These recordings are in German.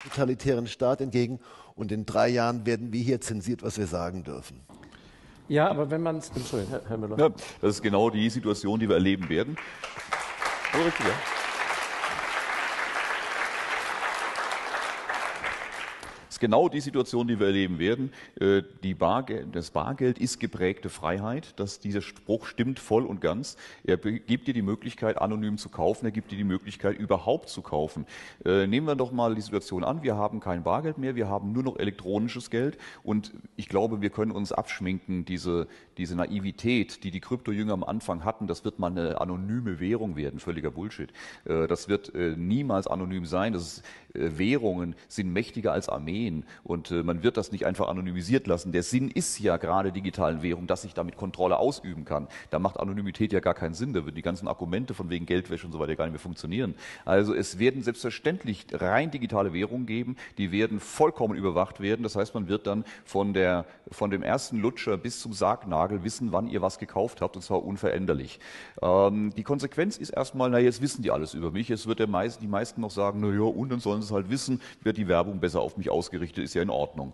totalitären Staat entgegen und in drei Jahren werden wir hier zensiert, was wir sagen dürfen. Ja, aber wenn man es. Entschuldigung, Herr, Herr Müller. Ja, das ist genau die Situation, die wir erleben werden. Oh, richtig, ja. ist genau die Situation, die wir erleben werden. Äh, Barge das Bargeld ist geprägte Freiheit, dass dieser Spruch stimmt voll und ganz. Er gibt dir die Möglichkeit, anonym zu kaufen, er gibt dir die Möglichkeit, überhaupt zu kaufen. Äh, nehmen wir doch mal die Situation an, wir haben kein Bargeld mehr, wir haben nur noch elektronisches Geld und ich glaube, wir können uns abschminken, diese, diese Naivität, die die Kryptojünger am Anfang hatten, das wird mal eine anonyme Währung werden, völliger Bullshit. Äh, das wird niemals anonym sein. Ist, Währungen sind mächtiger als Armeen. Phänomen und äh, man wird das nicht einfach anonymisiert lassen. Der Sinn ist ja gerade digitalen Währung, dass ich damit Kontrolle ausüben kann. Da macht Anonymität ja gar keinen Sinn. Da würden die ganzen Argumente von wegen Geldwäsche und so weiter gar nicht mehr funktionieren. Also es werden selbstverständlich rein digitale Währungen geben, die werden vollkommen überwacht werden. Das heißt, man wird dann von, der, von dem ersten Lutscher bis zum Sargnagel wissen, wann ihr was gekauft habt und zwar unveränderlich. Ähm, die Konsequenz ist erstmal, na jetzt wissen die alles über mich. Es wird der meist, die meisten noch sagen, na ja, und dann sollen sie es halt wissen, wird die Werbung besser auf mich ausgerichtet gerichtet, ist ja in Ordnung.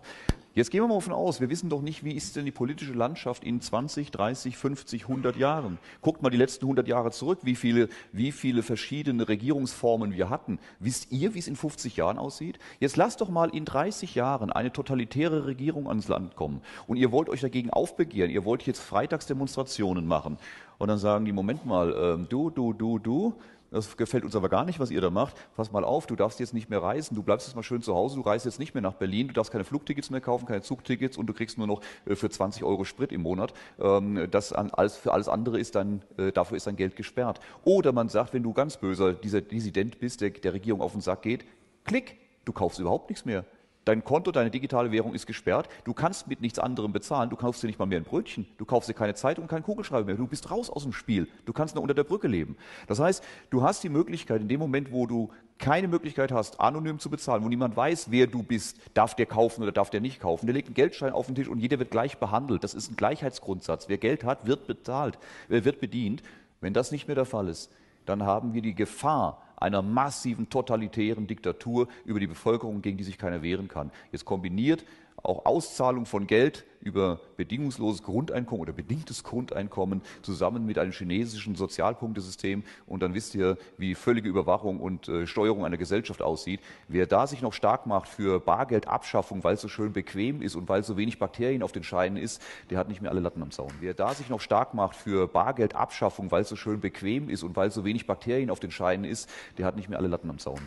Jetzt gehen wir mal davon aus, wir wissen doch nicht, wie ist denn die politische Landschaft in 20, 30, 50, 100 Jahren. Guckt mal die letzten 100 Jahre zurück, wie viele, wie viele verschiedene Regierungsformen wir hatten. Wisst ihr, wie es in 50 Jahren aussieht? Jetzt lasst doch mal in 30 Jahren eine totalitäre Regierung ans Land kommen und ihr wollt euch dagegen aufbegehren, ihr wollt jetzt Freitagsdemonstrationen machen und dann sagen die, Moment mal, äh, du, du, du, du, das gefällt uns aber gar nicht, was ihr da macht. Pass mal auf, du darfst jetzt nicht mehr reisen, du bleibst jetzt mal schön zu Hause, du reist jetzt nicht mehr nach Berlin, du darfst keine Flugtickets mehr kaufen, keine Zugtickets und du kriegst nur noch äh, für 20 Euro Sprit im Monat. Ähm, das für alles andere ist dann, äh, dafür ist dein Geld gesperrt. Oder man sagt, wenn du ganz böser dieser Dissident bist, der der Regierung auf den Sack geht, klick, du kaufst überhaupt nichts mehr. Dein Konto, deine digitale Währung ist gesperrt. Du kannst mit nichts anderem bezahlen. Du kaufst dir nicht mal mehr ein Brötchen. Du kaufst dir keine Zeitung und keinen Kugelschreiber mehr. Du bist raus aus dem Spiel. Du kannst nur unter der Brücke leben. Das heißt, du hast die Möglichkeit, in dem Moment, wo du keine Möglichkeit hast, anonym zu bezahlen, wo niemand weiß, wer du bist, darf der kaufen oder darf der nicht kaufen. Der legt einen Geldschein auf den Tisch und jeder wird gleich behandelt. Das ist ein Gleichheitsgrundsatz. Wer Geld hat, wird bezahlt, äh, wird bedient. Wenn das nicht mehr der Fall ist, dann haben wir die Gefahr, einer massiven totalitären Diktatur über die Bevölkerung, gegen die sich keiner wehren kann. Jetzt kombiniert auch Auszahlung von Geld über bedingungsloses Grundeinkommen oder bedingtes Grundeinkommen zusammen mit einem chinesischen Sozialpunktesystem. Und dann wisst ihr, wie völlige Überwachung und äh, Steuerung einer Gesellschaft aussieht. Wer da sich noch stark macht für Bargeldabschaffung, weil es so schön bequem ist und weil so wenig Bakterien auf den Scheinen ist, der hat nicht mehr alle Latten am Zaun. Wer da sich noch stark macht für Bargeldabschaffung, weil es so schön bequem ist und weil so wenig Bakterien auf den Scheinen ist, der hat nicht mehr alle Latten am Zaun.